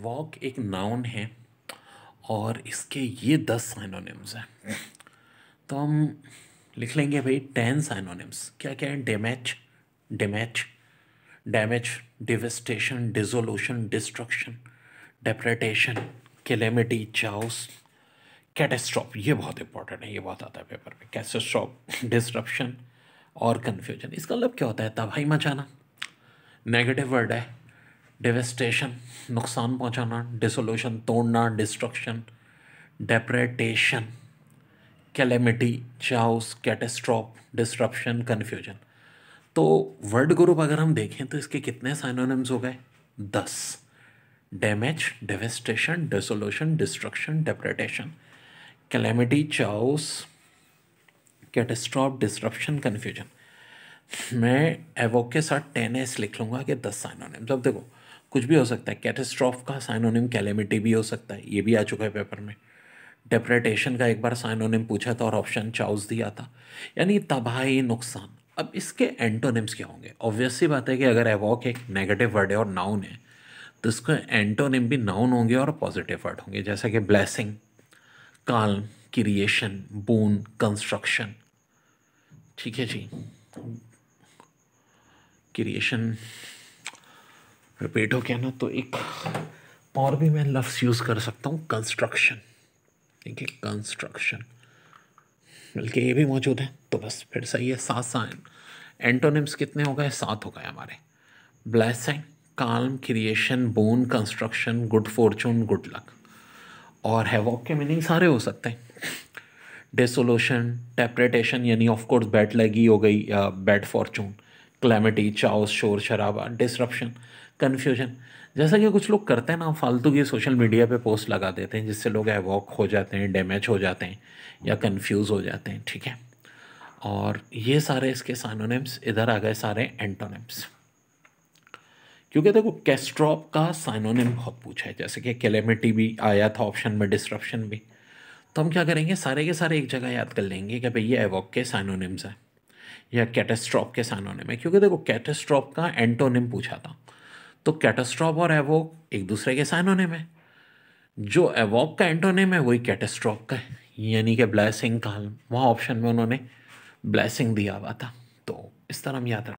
walk एक noun है और इसके ये दस साइनोनिम्स हैं तो हम लिख लेंगे भाई टेन साइनोनिम्स क्या क्या है damage damage damage devastation dissolution destruction depredation calamity chaos catastrophe ये बहुत इंपॉर्टेंट है ये बहुत आता है पेपर में कैटेस्ट्रॉप डिस्ट्रप्शन और कन्फ्यूजन इसका मतलब क्या होता है तबाही मचाना नेगेटिव वर्ड है डिवेस्टेशन नुकसान पहुंचाना डिसोल्यूशन तोड़ना destruction depredation calamity chaos catastrophe disruption confusion तो वर्ड ग्रुप अगर हम देखें तो इसके कितने साइनोनिम्स हो गए दस damage devastation dissolution destruction depredation calamity chaos catastrophe disruption confusion मैं एवोके के साथ टेन एस लिख लूँगा कि दस साइनोनिम्स अब देखो कुछ भी हो सकता है कैटेस्ट्रॉफ का साइनोनिम कैलेमिटी भी हो सकता है ये भी आ चुका है पेपर में डेप्रेटेशन का एक बार साइनोनिम पूछा था और ऑप्शन चाउस दिया था यानी तबाही नुकसान अब इसके एंटोनिम्स क्या होंगे ऑब्वियस सी बात है कि अगर एवॉक एक नेगेटिव वर्ड है और नाउन है तो इसके एंटोनिम भी नाउन होंगे और पॉजिटिव वर्ड होंगे जैसे कि ब्लैसिंग काल क्रिएशन बून कंस्ट्रक्शन ठीक है जी क्रिएशन रिपीट हो गया ना तो एक और भी मैं लफ्स यूज़ कर सकता हूँ कंस्ट्रक्शन ठीक है कंस्ट्रक्शन बल्कि ये भी मौजूद है तो बस फिर सही है सात साइन एंटोनिम्स कितने हो गए सात हो गए हमारे blessing calm creation boon construction good fortune good luck और हैवॉक के मीनिंग सारे हो सकते हैं डिसोल्यूशन टेपरेटेशन यानी ऑफ कोर्स बैट लगी हो गई या फॉर्चून क्लैमिटी चाउस शोर शराबा डिसरप्शन कन्फ्यूजन जैसा कि कुछ लोग करते हैं ना फालतू की सोशल मीडिया पे पोस्ट लगा देते हैं जिससे लोग एवॉक हो जाते हैं डैमेज हो जाते हैं या कन्फ्यूज हो जाते हैं ठीक है और ये सारे इसके साइनोनिम्स इधर आ गए सारे एंटोनिम्स क्योंकि देखो कैस्ट्रॉप का साइनोनिम बहुत पूछा है जैसे कि कैलेमिटी भी आया था ऑप्शन में डिस्ट्रप्शन भी तो हम क्या करेंगे सारे के सारे एक जगह याद कर लेंगे कि भाई ये एवॉक के साइनोनिम्स हैं या कैटेस्ट्रॉप के साइनोनिम है क्योंकि देखो कैटेस्ट्रॉप का एंटोनिम पूछा था तो कैटास्ट्रॉप और एवोक एक दूसरे के साइनोनिम में जो एवोक का एंटोनिम है वही कैटेस्ट्रॉप का है यानी कि ब्लैसिंग काल वहाँ ऑप्शन में उन्होंने ब्लैसिंग दिया हुआ था तो इस तरह हम याद रखें